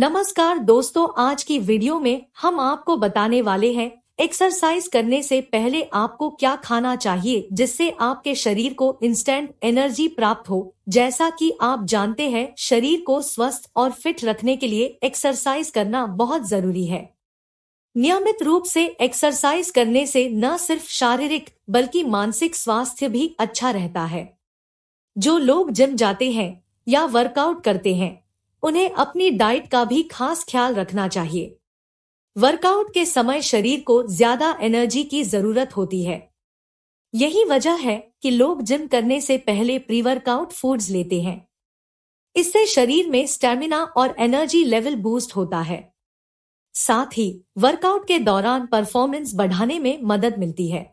नमस्कार दोस्तों आज की वीडियो में हम आपको बताने वाले हैं एक्सरसाइज करने से पहले आपको क्या खाना चाहिए जिससे आपके शरीर को इंस्टेंट एनर्जी प्राप्त हो जैसा कि आप जानते हैं शरीर को स्वस्थ और फिट रखने के लिए एक्सरसाइज करना बहुत जरूरी है नियमित रूप से एक्सरसाइज करने से न सिर्फ शारीरिक बल्कि मानसिक स्वास्थ्य भी अच्छा रहता है जो लोग जिम जाते हैं या वर्कआउट करते हैं उन्हें अपनी डाइट का भी खास ख्याल रखना चाहिए वर्कआउट के समय शरीर को ज्यादा एनर्जी की जरूरत होती है यही वजह है कि लोग जिम करने से पहले प्री वर्कआउट फूड्स लेते हैं इससे शरीर में स्टेमिना और एनर्जी लेवल बूस्ट होता है साथ ही वर्कआउट के दौरान परफॉर्मेंस बढ़ाने में मदद मिलती है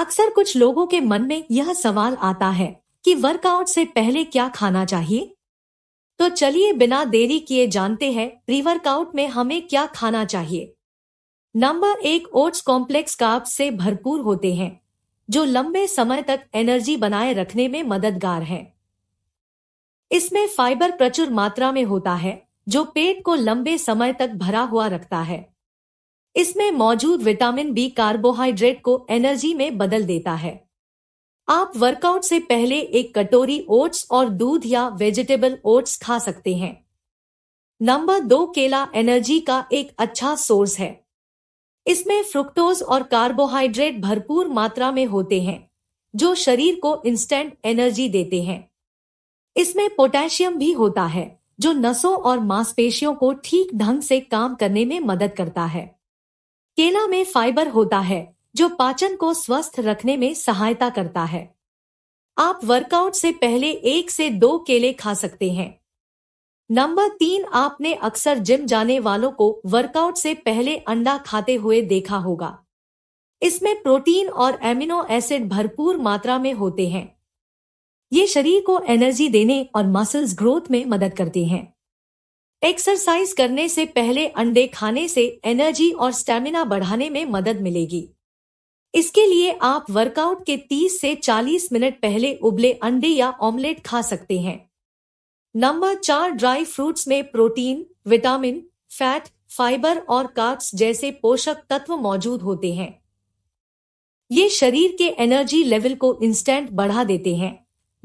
अक्सर कुछ लोगों के मन में यह सवाल आता है कि वर्कआउट से पहले क्या खाना चाहिए तो चलिए बिना देरी किए जानते हैं प्री वर्कआउट में हमें क्या खाना चाहिए नंबर एक ओट्स कॉम्प्लेक्स काप से भरपूर होते हैं जो लंबे समय तक एनर्जी बनाए रखने में मददगार है इसमें फाइबर प्रचुर मात्रा में होता है जो पेट को लंबे समय तक भरा हुआ रखता है इसमें मौजूद विटामिन बी कार्बोहाइड्रेट को एनर्जी में बदल देता है आप वर्कआउट से पहले एक कटोरी ओट्स और दूध या वेजिटेबल ओट्स खा सकते हैं नंबर दो केला एनर्जी का एक अच्छा सोर्स है इसमें फ्रुक्टोज और कार्बोहाइड्रेट भरपूर मात्रा में होते हैं जो शरीर को इंस्टेंट एनर्जी देते हैं इसमें पोटेशियम भी होता है जो नसों और मांसपेशियों को ठीक ढंग से काम करने में मदद करता है केला में फाइबर होता है जो पाचन को स्वस्थ रखने में सहायता करता है आप वर्कआउट से पहले एक से दो केले खा सकते हैं नंबर तीन आपने अक्सर जिम जाने वालों को वर्कआउट से पहले अंडा खाते हुए देखा होगा इसमें प्रोटीन और एमिनो एसिड भरपूर मात्रा में होते हैं ये शरीर को एनर्जी देने और मसल्स ग्रोथ में मदद करते हैं एक्सरसाइज करने से पहले अंडे खाने से एनर्जी और स्टेमिना बढ़ाने में मदद मिलेगी इसके लिए आप वर्कआउट के 30 से 40 मिनट पहले उबले अंडे या ऑमलेट खा सकते हैं नंबर चार ड्राई फ्रूट्स में प्रोटीन विटामिन फैट फाइबर और कार्ब्स जैसे पोषक तत्व मौजूद होते हैं ये शरीर के एनर्जी लेवल को इंस्टेंट बढ़ा देते हैं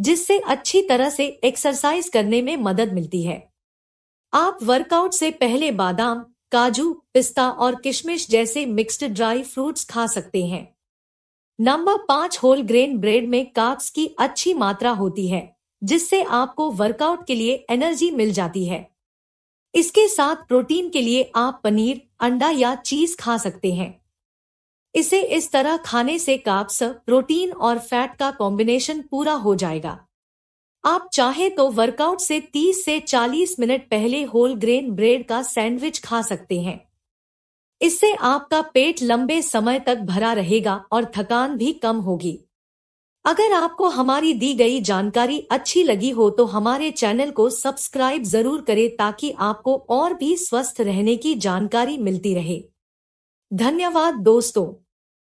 जिससे अच्छी तरह से एक्सरसाइज करने में मदद मिलती है आप वर्कआउट से पहले बादाम काजू पिस्ता और किशमिश जैसे मिक्स्ड ड्राई फ्रूट्स खा सकते हैं नंबर पांच होल ग्रेन ब्रेड में काप्स की अच्छी मात्रा होती है जिससे आपको वर्कआउट के लिए एनर्जी मिल जाती है इसके साथ प्रोटीन के लिए आप पनीर अंडा या चीज खा सकते हैं इसे इस तरह खाने से काप्स प्रोटीन और फैट का कॉम्बिनेशन पूरा हो जाएगा आप चाहे तो वर्कआउट से 30 से 40 मिनट पहले होल ग्रेन ब्रेड का सैंडविच खा सकते हैं इससे आपका पेट लंबे समय तक भरा रहेगा और थकान भी कम होगी अगर आपको हमारी दी गई जानकारी अच्छी लगी हो तो हमारे चैनल को सब्सक्राइब जरूर करें ताकि आपको और भी स्वस्थ रहने की जानकारी मिलती रहे धन्यवाद दोस्तों